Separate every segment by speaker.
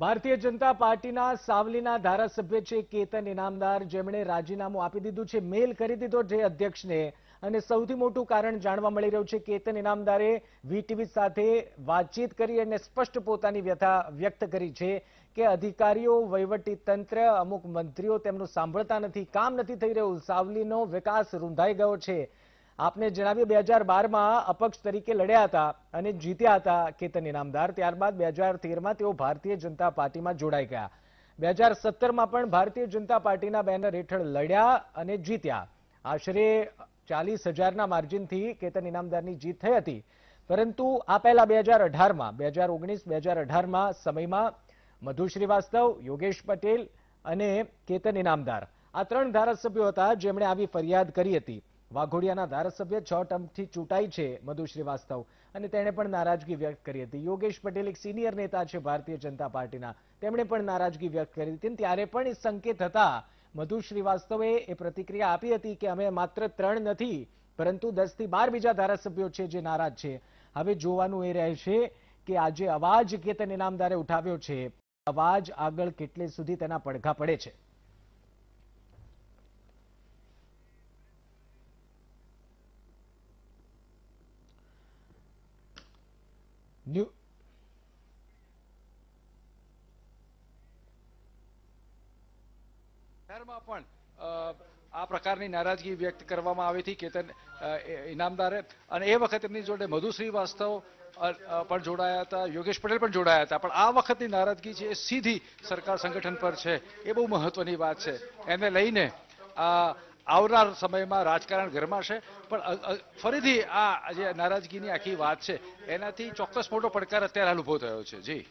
Speaker 1: ભારતીય જનતા પાર્ટીના સાવલીના ધારાસભ્ય છે કેતન ઇનામદાર જેમણે રાજીનામું આપી દીધું છે મેલ કરી દીધો જે અધ્યક્ષને અને સૌથી મોટું કારણ જાણવા મળી રહ્યું છે કેતન ઇનામદારે વીટીવી સાથે વાતચીત કરી અને સ્પષ્ટ પોતાની વ્યથા વ્યક્ત કરી છે કે અધિકારીઓ વહીવટી તંત્ર અમુક મંત્રીઓ તેમનું સાંભળતા નથી કામ નથી થઈ રહ્યું સાવલીનો વિકાસ રૂંધાઈ ગયો છે આપને જણાવ્યું બે હજાર બારમાં અપક્ષ તરીકે લડ્યા હતા અને જીત્યા હતા કેતન ઇનામદાર ત્યારબાદ બે હજાર તેરમાં તેઓ ભારતીય જનતા પાર્ટીમાં જોડાઈ ગયા બે હજાર સત્તરમાં પણ ભારતીય જનતા પાર્ટીના બેનર હેઠળ લડ્યા અને જીત્યા આશરે ચાલીસ હજારના માર્જિનથી કેતન ઇનામદારની જીત થઈ હતી પરંતુ આ પહેલા બે હજાર અઢારમાં બે હજાર ઓગણીસ બે હજાર અઢારમાં સમયમાં મધુ શ્રીવાસ્તવ યોગેશ પટેલ અને કેતન ઇનામદાર આ ત્રણ ધારાસભ્યો હતા જેમણે આવી ફરિયાદ કરી હતી વાઘોડિયાના ધારાસભ્ય છ ટર્મથી ચૂંટાઈ છે મધુ શ્રીવાસ્તવ અને તેણે પણ નારાજગી વ્યક્ત કરી હતી યોગેશ પટેલ એક સિનિયર નેતા છે ભારતીય જનતા પાર્ટીના તેમણે પણ નારાજગી વ્યક્ત કરી હતી ત્યારે પણ સંકેત હતા મધુ શ્રીવાસ્તવે એ પ્રતિક્રિયા આપી હતી કે અમે માત્ર ત્રણ નથી પરંતુ દસથી બાર બીજા ધારાસભ્યો છે જે નારાજ છે હવે જોવાનું એ રહેશે કે આજે અવાજ કે તેને નામદારે ઉઠાવ્યો છે અવાજ આગળ કેટલે સુધી તેના પડઘા પડે છે
Speaker 2: new શહેરમાં પણ આ પ્રકારની નારાજગી વ્યક્ત કરવામાં આવી હતી કેતન ઇનામદારે અને એ વખત એમની જોડે મધુ શ્રીવાસ્તવ પણ જોડાયા હતા યોગેશ પટેલ પણ જોડાયા હતા પણ આ વખતની નારાજગી છે એ સીધી સરકાર સંગઠન પર છે એ બહુ મહત્વની વાત છે એને લઈને આ આવનાર સમયમાં રાજકારણ ગરમાશે પણ ફરીથી આ જે નારાજગીની આખી વાત છે એનાથી ચોક્કસ મોટો પડકાર અત્યારે હાલ ઉભો થયો છે જી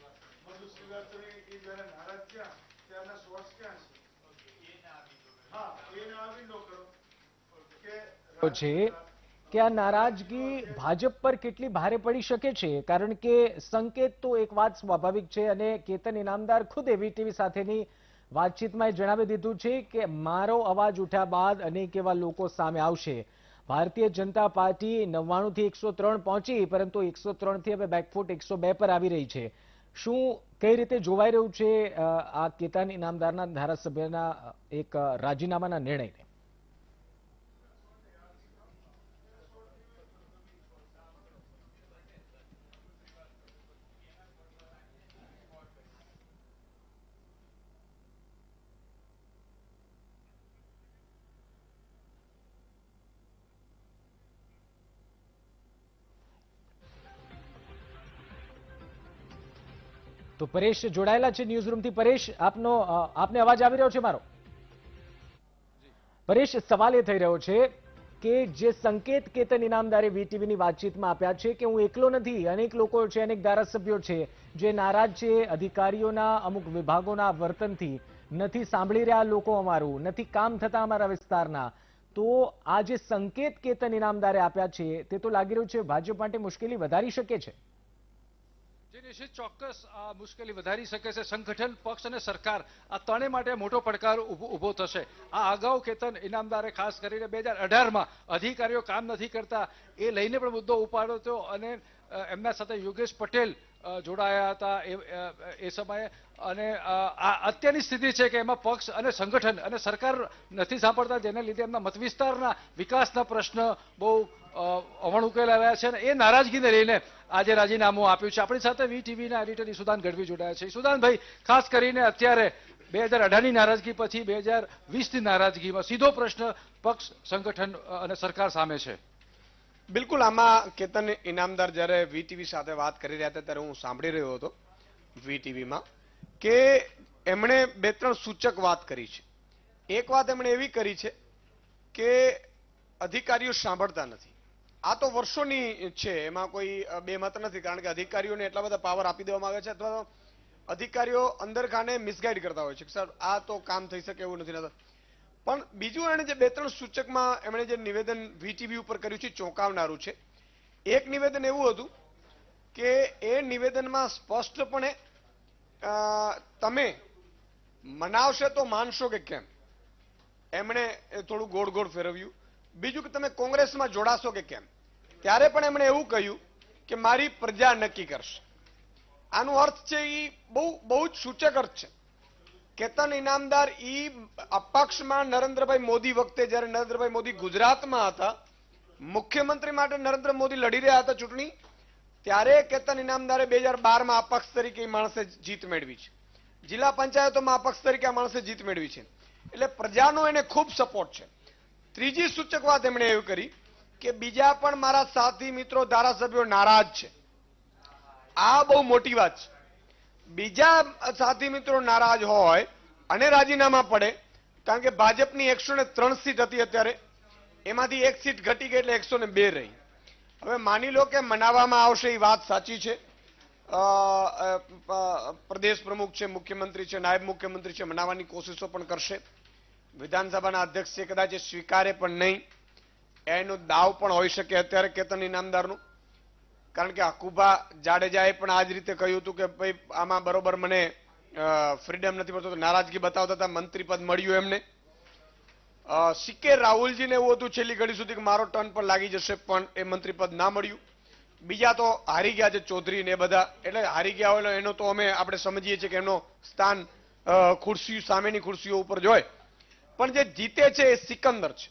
Speaker 1: છે કે આ નારાજગી ભાજપ પર કેટલી ભારે પડી શકે છે કારણ કે સંકેત તો એક વાત સ્વાભાવિક છે અને કેતન ઇનામદાર ખુદ એવી ટીવી સાથેની વાતચીતમાં એ જણાવી દીધું છે કે મારો અવાજ ઉઠ્યા બાદ અનેક એવા લોકો સામે આવશે ભારતીય જનતા પાર્ટી નવ્વાણુંથી એકસો ત્રણ પહોંચી પરંતુ એકસો ત્રણથી હવે બેકફૂટ એકસો બે પર આવી રહી છે શું કઈ રીતે જોવાઈ રહ્યું છે આ કેતાની ઇનામદારના ધારાસભ્યના એક રાજીનામાના નિર્ણયને તો પરેશ જોડાયેલા છે ન્યૂઝ રૂમ થી પરેશ આપનો આપને અવાજ આવી રહ્યો છે મારો પરેશ સવાલ એ થઈ રહ્યો છે કે જે સંકેત કેતન ઇનામદારે વીટીવીની વાતચીતમાં આપ્યા છે કે હું એકલો નથી અનેક લોકો છે અનેક ધારાસભ્યો છે જે નારાજ છે અધિકારીઓના અમુક વિભાગોના વર્તનથી નથી સાંભળી રહ્યા લોકો અમારું નથી કામ થતા અમારા વિસ્તારના તો આ જે સંકેત કેતન ઇનામદારે આપ્યા છે તે તો લાગી રહ્યું છે ભાજપ માટે મુશ્કેલી વધારી શકે છે
Speaker 2: નિશ્ચિત ચોક્કસ મુશ્કેલી વધારી શકે છે સંગઠન પક્ષ અને સરકાર આ ત્રણે માટે મોટો પડકાર ઉભો થશે આ અગાઉ કેતન ઇનામદારે ખાસ કરીને બે હજાર અઢારમાં અધિકારીઓ કામ નથી કરતા એ લઈને પણ મુદ્દો ઉપાડ્યો હતો અને એમના સાથે યોગેશ પટેલ જોડાયા હતા એ સમયે અને આ અત્યારની સ્થિતિ છે કે એમાં પક્ષ અને સંગઠન અને સરકાર નથી સાંભળતા જેને લીધે એમના મતવિસ્તારના વિકાસના પ્રશ્ન બહુ અવણ ઉકેલા રહ્યા છે અને એ નારાજગીને લઈને આજે રાજીનામું આપ્યું છે આપણી સાથે વી ટીવીના એડિટર ઈસુદાન ગઢવી જોડાયા છે ઈસુદાનભાઈ ખાસ કરીને અત્યારે બે હજાર અઢારની નારાજગી પછી બે હજાર વીસની નારાજગીમાં સીધો
Speaker 3: પ્રશ્ન પક્ષ સંગઠન અને સરકાર સામે છે બિલકુલ આમાં કેતન ઇનામદાર જ્યારે વીટીવી સાથે વાત કરી રહ્યા હતા ત્યારે હું સાંભળી રહ્યો હતો વીટીવીમાં કે એમણે બે ત્રણ સૂચક વાત કરી છે એક વાત એમણે એવી કરી છે કે અધિકારીઓ સાંભળતા નથી આ તો વર્ષોની છે એમાં કોઈ બે મત નથી કારણ કે અધિકારીઓને એટલા બધા પાવર આપી દેવામાં આવે છે અથવા તો અધિકારીઓ અંદર ખાને મિસગાઈડ કરતા હોય છે સર આ તો કામ થઈ શકે એવું નથી પણ બીજું એણે જે બે ત્રણ સૂચકમાં એમણે જે નિવેદન વીટીવી ઉપર કર્યું છે ચોંકાવનારું છે એક નિવેદન એવું હતું કે એ નિવેદનમાં સ્પષ્ટપણે તમે મનાવશે તો માનશો કે કેમ એમણે થોડું ગોળ ગોળ ફેરવ્યું બીજું કે તમે કોંગ્રેસમાં જોડાશો કે કેમ ત્યારે પણ એમણે એવું કહ્યું કે મારી પ્રજા નક્કી કરશે આનો અર્થ છે એ બહુ બહુ જ સૂચક અર્થ છે કેતન ઇનામદાર ઈ અપક્ષમાં નરેન્દ્રભાઈ મોદી વખતે જ્યારે નરેન્દ્રભાઈ મોદી ગુજરાતમાં હતા મુખ્યમંત્રી માટે નરેન્દ્ર મોદી લડી રહ્યા હતા ચૂંટણી ત્યારે કેતન ઇનામદારે બે હજાર બારમાં અપક્ષ તરીકે માણસે જીત મેળવી છે જિલ્લા પંચાયતોમાં અપક્ષ તરીકે આ માણસે જીત મેળવી છે એટલે પ્રજાનો એને ખૂબ સપોર્ટ છે ત્રીજી સૂચક વાત એમણે એવી કરી કે બીજા પણ મારા સાથી મિત્રો ધારાસભ્યો નારાજ છે આ બહુ મોટી વાત છે બીજા સાથી મિત્રો નારાજ હોય અને રાજીનામા પડે કારણ કે ભાજપની એકસો ને ત્રણ સીટ હતી અત્યારે એમાંથી એક સીટ ઘટી ગઈ એટલે એકસો ને બે રહી હવે માની લો કે મનાવવામાં આવશે એ વાત સાચી છે પ્રદેશ પ્રમુખ છે મુખ્યમંત્રી છે નાયબ મુખ્યમંત્રી છે મનાવવાની કોશિશો પણ કરશે વિધાનસભાના અધ્યક્ષ અધ્યક્ષે કદાચ સ્વીકારે પણ નહીં એનો દાવ પણ હોઈ શકે અત્યારે કેતન ઇનામદારનું કારણ કે હકુભા જાડેજાએ પણ આ જ રીતે કહ્યું હતું કે ભાઈ આમાં બરોબર મને ફ્રીડમ નથી મળતો નારાજગી બતાવતા હતા મંત્રી પદ મળ્યું એમને સીકે રાહુલજીને એવું હતું છેલ્લી ઘડી સુધી કે મારો ટર્ન પણ લાગી જશે પણ એ મંત્રી પદ ના મળ્યું બીજા તો હારી ગયા છે ચૌધરી ને બધા એટલે હારી ગયા હોય એનો તો અમે આપણે સમજીએ છીએ કે એમનો સ્થાન ખુરશી સામેની ખુરશીઓ ઉપર જોય પણ જે જીતે છે એ સિકંદર છે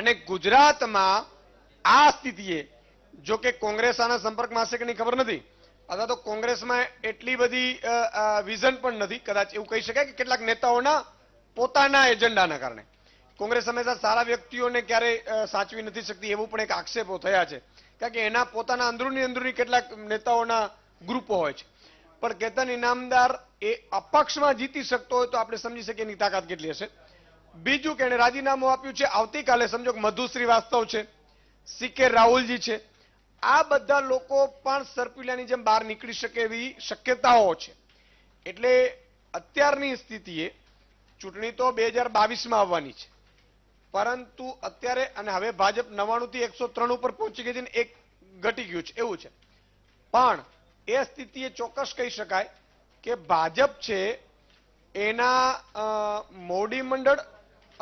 Speaker 3: અને ગુજરાતમાં આ સ્થિતિએ જો કે કોંગ્રેસ આના સંપર્કમાં હશે કે નહીં ખબર નથી અથવા તો કોંગ્રેસમાં એટલી બધી વિઝન પણ નથી કદાચ એવું કહી શકાય કે કેટલાક નેતાઓના પોતાના એજન્ડાના કારણે કોંગ્રેસ હંમેશા સારા વ્યક્તિઓને ક્યારેય સાચવી નથી શકતી એવું પણ એક આક્ષેપો થયા છે કારણ કે એના પોતાના અંદરૂની અંદરૂની કેટલાક નેતાઓના ગ્રુપો હોય છે પણ કેતન ઇનામદાર એ અપક્ષમાં જીતી શકતો હોય તો આપણે સમજી શકીએ એની તાકાત કેટલી હશે બીજું કે એને રાજીનામું આપ્યું છે આવતીકાલે સમજો મધુ શ્રીવાસ્તવ છે સી કે રાહુલજી છે આ બધા લોકો પણ સરપીલાની જેમ બહાર નીકળી શકે એવી શક્યતાઓ છે એટલે અત્યારની સ્થિતિએ ચૂંટણી તો બે હજાર બાવીસમાં આવવાની છે પરંતુ અત્યારે અને હવે ભાજપ નવ્વાણુંથી એકસો ત્રણ ઉપર પહોંચી ગઈ છે ને એક ઘટી ગયું છે એવું છે પણ એ સ્થિતિએ ચોક્કસ કહી શકાય કે ભાજપ છે એના મોડી મંડળ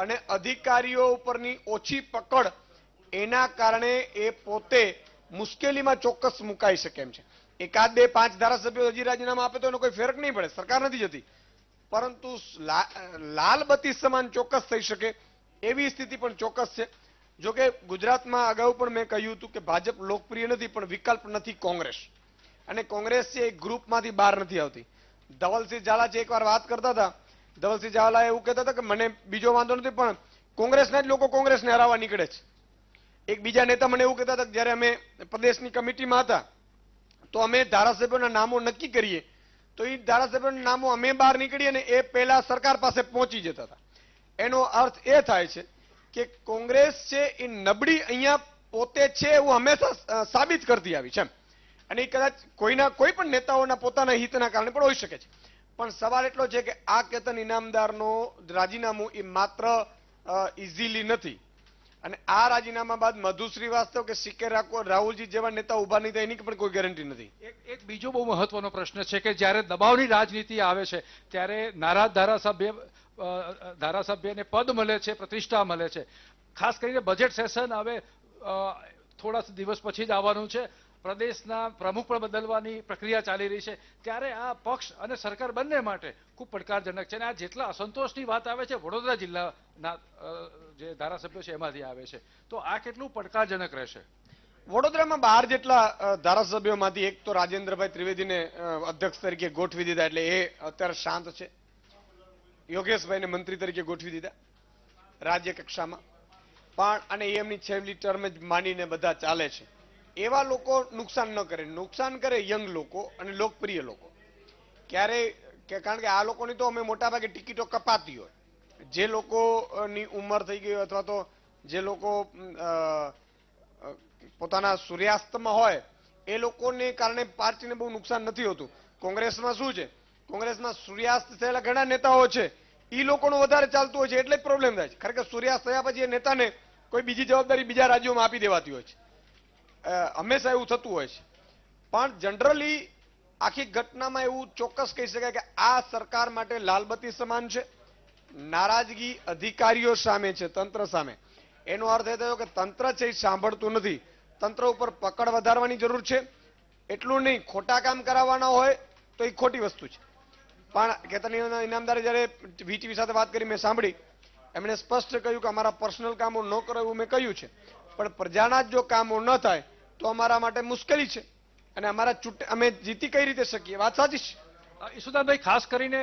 Speaker 3: અને અધિકારીઓ ઉપરની ઓછી પકડ એના કારણે એ પોતે મુશ્કેલીમાં ચોક્કસ મુકાઈ શકે એમ છે એકાદ બે પાંચ ધારાસભ્યો હજી રાજીનામા આપે તો એનો કોઈ ફેરક નહીં પડે સરકાર નથી જતી પરંતુ લાલ બત્તી સમાન ચોક્કસ થઈ શકે એવી સ્થિતિ પણ ચોક્કસ છે જોકે ગુજરાતમાં અગાઉ પણ મેં કહ્યું હતું કે ભાજપ લોકપ્રિય નથી પણ વિકલ્પ નથી કોંગ્રેસ અને કોંગ્રેસ છે એ ગ્રુપમાંથી બહાર નથી આવતી ધવલસિંહ ઝાલા છે એકવાર વાત કરતા હતા ધવલસિંહ ઝાલા એવું કહેતા હતા કે મને બીજો વાંધો નથી પણ કોંગ્રેસના જ લોકો કોંગ્રેસને હરાવવા નીકળે છે એક બીજા નેતા મને એવું કહેતા હતા કે જ્યારે અમે પ્રદેશની કમિટીમાં હતા તો અમે ધારાસભ્યોના નામો નક્કી કરીએ તો એ ધારાસભ્યોના નામો અમે બહાર નીકળીએ ને એ પહેલા સરકાર પાસે પહોંચી જતા હતા એનો અર્થ એ થાય છે કે કોંગ્રેસ છે એ નબળી અહીંયા પોતે છે એવું હંમેશા સાબિત કરતી આવી છે અને કદાચ કોઈના કોઈ પણ નેતાઓના પોતાના હિતના કારણે પણ હોઈ શકે છે પણ સવાલ એટલો છે કે આ કેતન ઇનામદારનો રાજીનામું એ માત્ર ઇઝીલી નથી અને આ રાજીનામા બાદ મધુ શ્રીવાસ્તવ કે સીકે રાહુલજી જેવા નેતા ઉભા નહીં થાય એની પણ કોઈ ગેરંટી નથી
Speaker 2: એક બીજો બહુ મહત્વનો પ્રશ્ન છે કે જ્યારે દબાવની રાજનીતિ આવે છે ત્યારે નારાજ ધારાસભ્ય ધારાસભ્યને પદ મળે છે પ્રતિષ્ઠા મળે છે ખાસ કરીને બજેટ સેશન હવે થોડા દિવસ પછી જ આવવાનું છે પ્રદેશના પ્રમુખ પણ બદલવાની પ્રક્રિયા ચાલી રહી છે ત્યારે આ પક્ષ અને સરકાર બંને માટે ખૂબ પડકારજનક છે અને આ જેટલા અસંતોષની વાત આવે છે વડોદરા જિલ્લાના જે ધારાસભ્યો છે એમાંથી આવે છે તો આ કેટલું પડકારજનક રહેશે
Speaker 3: વડોદરામાં બહાર જેટલા ધારાસભ્યોમાંથી એક તો રાજેન્દ્રભાઈ ત્રિવેદીને અધ્યક્ષ તરીકે ગોઠવી દીધા એટલે એ અત્યારે શાંત છે યોગેશભાઈને મંત્રી તરીકે ગોઠવી દીધા રાજ્ય કક્ષામાં પણ અને એમની છેલ્લી ટર્મ જ માનીને બધા ચાલે છે એવા લોકો નુકસાન ન કરે નુકસાન કરે યંગ લોકો અને લોકપ્રિય લોકો ક્યારે કે કારણ કે આ લોકોની તો અમે મોટાભાગે ટિકિટો કપાતી હોય જે લોકોની ઉંમર થઈ ગઈ હોય અથવા તો જે લોકો પોતાના સૂર્યાસ્તમાં હોય એ લોકોને કારણે પાર્ટીને બહુ નુકસાન નથી હોતું કોંગ્રેસમાં શું છે કોંગ્રેસમાં સૂર્યાસ્ત થયેલા ઘણા નેતાઓ છે એ લોકોનું વધારે ચાલતું હોય છે એટલે જ પ્રોબ્લેમ થાય છે ખરેખર સૂર્યાસ્ત થયા પછી એ નેતાને કોઈ બીજી જવાબદારી બીજા રાજ્યોમાં આપી દેવાતી હોય છે હંમેશા એવું થતું હોય છે પણ જનરલી આખી ઘટનામાં એવું ચોક્કસ કહી શકાય કે આ સરકાર માટે લાલબત્તી સમાન છે નારાજગી અધિકારીઓ સામે છે તંત્ર સામે એનો અર્થ એ થયો કે તંત્ર છે એ સાંભળતું નથી તંત્ર ઉપર પકડ વધારવાની જરૂર છે એટલું નહીં ખોટા કામ કરાવવાના હોય તો એ ખોટી વસ્તુ છે પણ કેતનીના ઇનામદારે જ્યારે વીટીવી સાથે વાત કરી મેં સાંભળી એમણે સ્પષ્ટ કહ્યું કે અમારા પર્સનલ કામો ન કરો એવું મેં કહ્યું છે પણ પ્રજાના જ જો કામો ન થાય તો અમારા માટે મુશ્કેલી છે અને અમારા ચૂંટ અમે જીતી કઈ રીતે શકીએ વાત સાચી છે ઈશુદાનભાઈ
Speaker 2: ખાસ કરીને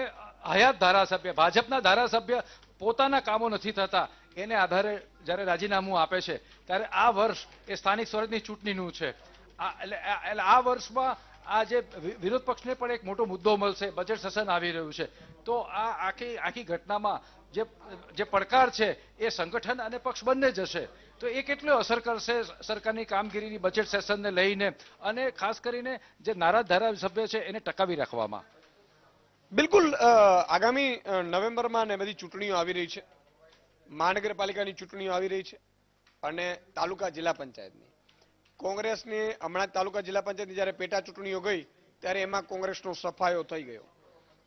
Speaker 2: હયાત ધારાસભ્ય ભાજપના ધારાસભ્ય પોતાના કામો નથી થતા એને આધારે જ્યારે રાજીનામું આપે છે ત્યારે આ વર્ષ એ સ્થાનિક સ્વરાજની ચૂંટણીનું છે એટલે આ વર્ષમાં આ જે વિરોધ પક્ષને પણ એક મોટો મુદ્દો મળશે બજેટ સેશન આવી રહ્યું છે તો આ આખી આખી ઘટનામાં જે જે પડકાર છે એ સંગઠન અને પક્ષ બંને જશે તો એ કેટલો અસર કરશે સરકારની કામગીરીની બજેટ સેશનને લઈને અને ખાસ કરીને જે નારાજ ધારાસભ્ય છે એને ટકાવી રાખવામાં
Speaker 3: બિલકુલ આગામી નવેમ્બરમાં ને બધી ચૂંટણીઓ આવી રહી છે મહાનગરપાલિકાની ચૂંટણીઓ આવી રહી છે અને તાલુકા જિલ્લા પંચાયતની કોંગ્રેસની હમણાં તાલુકા જિલ્લા પંચાયતની જ્યારે પેટા ચૂંટણીઓ ગઈ ત્યારે એમાં કોંગ્રેસનો સફાયો થઈ ગયો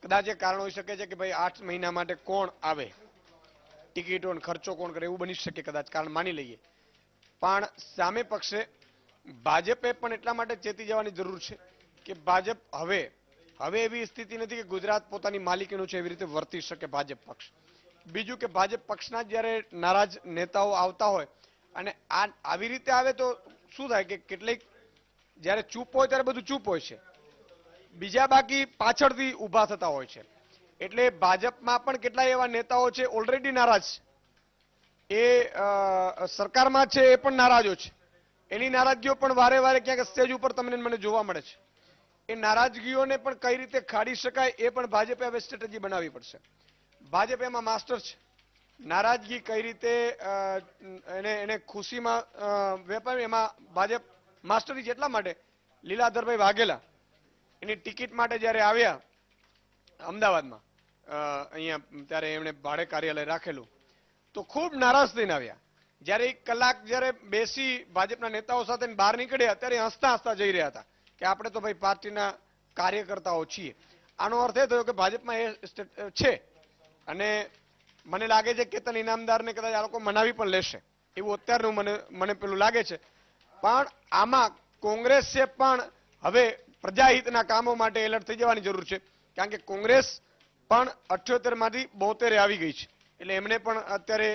Speaker 3: કદાચ એ કારણ હોઈ શકે છે કે ભાઈ આઠ મહિના માટે કોણ આવે ટિકિટો ખર્ચો કોણ કરે એવું બની શકે કદાચ કારણ માની લઈએ પણ સામે પક્ષે ભાજપે પણ એટલા માટે ચેતી જવાની જરૂર છે કે ભાજપ હવે હવે એવી સ્થિતિ નથી કે ગુજરાત પોતાની માલિકીનું છે એવી રીતે વર્તી શકે ભાજપ પક્ષ બીજું કે ભાજપ પક્ષના જ્યારે નારાજ નેતાઓ આવતા હોય અને આ આવી રીતે આવે તો શું થાય કે કેટલીક જ્યારે ચૂપ હોય ત્યારે બધું ચૂપ હોય છે બીજા બાકી પાછળથી ઊભા થતા હોય છે એટલે ભાજપમાં પણ કેટલાય એવા નેતાઓ છે ઓલરેડી નારાજ એ સરકારમાં છે એ પણ નારાજો છે એની નારાજગીઓ પણ વારે વારે ક્યાંક સ્ટેજ ઉપર તમને મને જોવા મળે છે એ નારાજગીઓને પણ કઈ રીતે ખાડી શકાય એ પણ ભાજપે હવે સ્ટ્રેટેજી બનાવવી પડશે ભાજપ એમાં માસ્ટર છે નારાજગી કઈ રીતે એને એને ખુશીમાં વેપાર એમાં ભાજપ માસ્ટરી જેટલા માટે લીલાધરભાઈ વાઘેલા એની ટિકિટ માટે જ્યારે આવ્યા અમદાવાદમાં અહીંયા ત્યારે એમણે ભાડે કાર્યાલય રાખેલું તો ખૂબ નારાજ થઈને આવ્યા જ્યારે એક કલાક જ્યારે બેસી ભાજપના નેતાઓ સાથે બહાર નીકળ્યા ત્યારે હસતા હસતા જઈ રહ્યા હતા કે આપણે તો ભાઈ પાર્ટીના કાર્યકર્તાઓ છીએ આનો અર્થ એ થયો કે ભાજપમાં એ છે અને મને લાગે છે કેતન ઇનામદારને કદાચ આ લોકો મનાવી પણ લેશે એવું અત્યારનું મને મને પેલું લાગે છે પણ આમાં કોંગ્રેસે પણ હવે પ્રજાહિતના કામો માટે એલર્ટ થઈ જવાની જરૂર છે કારણ કે કોંગ્રેસ પણ અઠ્યોતેર માંથી બોતેરે આવી ગઈ છે એટલે એમને પણ અત્યારે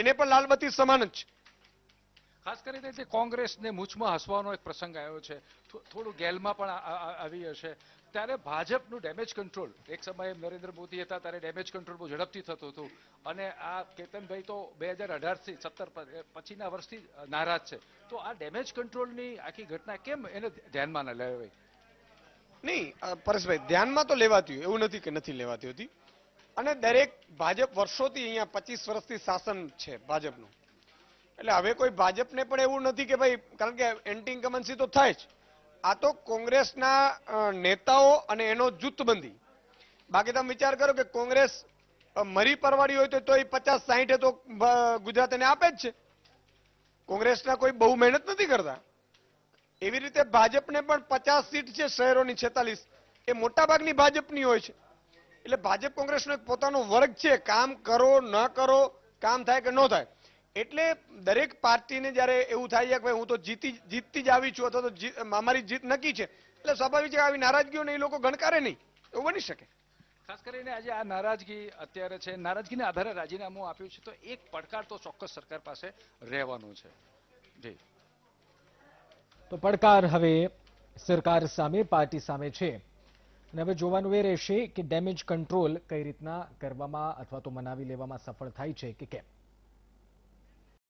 Speaker 3: એને પણ લાલબત્તી સમાન જ છે
Speaker 2: ખાસ કરીને કોંગ્રેસ ને મૂછમાં હસવાનો એક પ્રસંગ આવ્યો છે થોડું ગેલમાં પણ આવી હશે ત્યારે ભાજપનું ડેમેજ કંટ્રોલ એક સમયે નરેન્દ્ર મોદી હતા ત્યારે ડેમેજ કંટ્રોલ બહુ ઝડપથી થતું હતું અને આ કેતનભાઈ તો બે હજાર અઢારથી સત્તર પછીના વર્ષથી નારાજ છે તો આ ડેમેજ કંટ્રોલની આખી
Speaker 3: ઘટના કેમ એને ધ્યાનમાં ન લેવાય નહીં પરેશભાઈ ધ્યાનમાં તો લેવાતી એવું નથી કે નથી લેવાતી હોતી અને દરેક ભાજપ વર્ષોથી અહીંયા પચીસ વર્ષથી શાસન છે ભાજપનું એટલે હવે કોઈ ભાજપને પણ એવું નથી કે ભાઈ કારણ કે એન્ટી ઇન્કમન્સી તો થાય જ આ તો કોંગ્રેસના નેતાઓ અને એનો જૂથબંધી બાકી તમે વિચાર કરો કે કોંગ્રેસ મરી પરવાડી હોય તો એ પચાસ સાહીઠે તો ગુજરાતને આપે જ છે કોંગ્રેસના કોઈ બહુ મહેનત નથી કરતા એવી રીતે ભાજપને પણ પચાસ સીટ છે શહેરોની છેતાલીસ એ મોટાભાગની ભાજપની હોય છે એટલે ભાજપ કોંગ્રેસનો એક પોતાનો વર્ગ છે કામ કરો ન કરો કામ થાય કે ન થાય એટલે દરેક પાર્ટીને જ્યારે એવું થાય છે કે હું તો જીતી જીતતી જ આવી છું અથવા તો અમારી જીત નક્કી છે એટલે સ્વાભાવિક છે આવી નારાજગીઓને એ લોકો ગણકારે નહીં એવું બની શકે
Speaker 2: ખાસ કરીને આજે આ નારાજગી અત્યારે છે નારાજગીના આધારે રાજીનામું આપ્યું છે તો એક પડકાર તો ચોક્કસ સરકાર પાસે રહેવાનો છે જી
Speaker 1: તો પડકાર હવે સરકાર સામે પાર્ટી સામે છે અને હવે જોવાનું એ રહેશે કે ડેમેજ કંટ્રોલ કઈ રીતના કરવામાં અથવા તો મનાવી લેવામાં સફળ થાય છે કે કેમ